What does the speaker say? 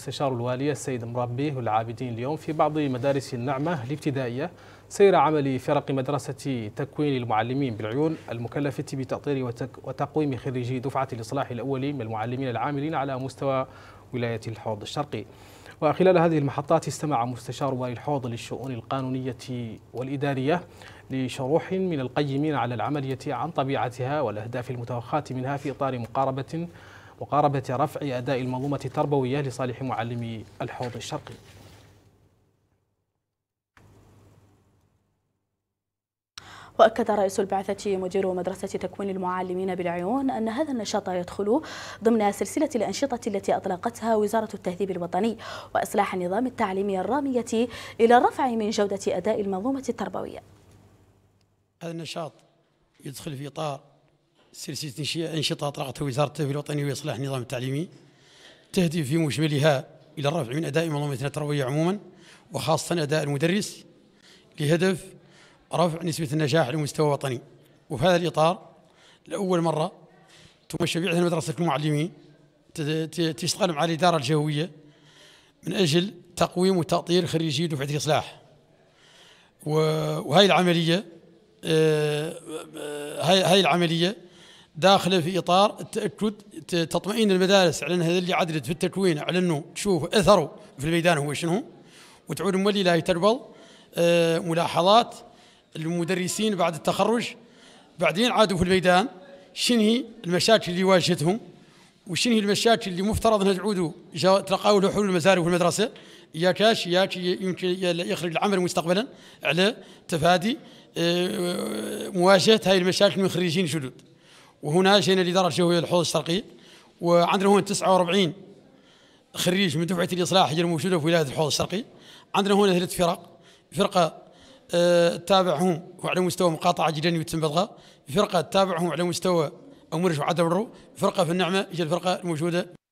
استشار الوالية السيد مربيه والعابدين اليوم في بعض مدارس النعمة الابتدائية سير عمل فرق مدرسة تكوين المعلمين بالعيون المكلفة بتأطير وتقويم خريجي دفعة الإصلاح الأولي من المعلمين العاملين على مستوى ولاية الحوض الشرقي وخلال هذه المحطات استمع مستشار والي الحوض للشؤون القانونية والإدارية لشروح من القيمين على العملية عن طبيعتها والأهداف المتوخاة منها في إطار مقاربة مقاربة رفع أداء المنظومة التربوية لصالح معلمي الحوض الشرقي وأكد رئيس البعثة مدير مدرسة تكوين المعلمين بالعيون أن هذا النشاط يدخل ضمن سلسلة الأنشطة التي أطلقتها وزارة التهذيب الوطني وإصلاح النظام التعليمي الرامية إلى الرفع من جودة أداء المنظومة التربوية هذا النشاط يدخل في إطار سلسلة انشطة طرقتها وزارة التربية الوطنية وإصلاح النظام التعليمي تهدف في مجملها إلى الرفع من أداء منظومتنا التربوية عموما وخاصة أداء المدرس لهدف رفع نسبة النجاح على المستوى وطني وفي هذا الإطار لأول مرة تم شبيعة مدرسة المعلمين تشتغل مع الإدارة الجوية من أجل تقويم وتأطير خريجي دفعة الإصلاح وهذه العملية آه، آه، هاي العملية داخله في اطار التاكد تطمئن المدارس على ان هذا اللي عدلت في التكوين على انه تشوف اثره في الميدان هو شنو وتعود مولي لا تقبل آه، ملاحظات المدرسين بعد التخرج بعدين عادوا في الميدان شنو هي المشاكل اللي واجهتهم وشنو هي المشاكل اللي مفترض انها تعودوا تلقاوا له حلول المزارع في المدرسه يا كاش يا يمكن يخرج العمل مستقبلا على تفادي آه، آه، مواجهه هذه المشاكل من خريجين جدد وهنا جينا لإدارة الجوية للحوض الشرقي وعندنا هنا 49 خريج من دفعة الإصلاح اللي موجودة في ولاية الحوض الشرقي عندنا هنا ثلاث فرق آه، فرقة تابعهم وعلى على مستوى مقاطعة جيراني وتنبضغة فرقة تابعهم على مستوى أمور مرج وعدم فرقة في النعمة هي الفرقة الموجودة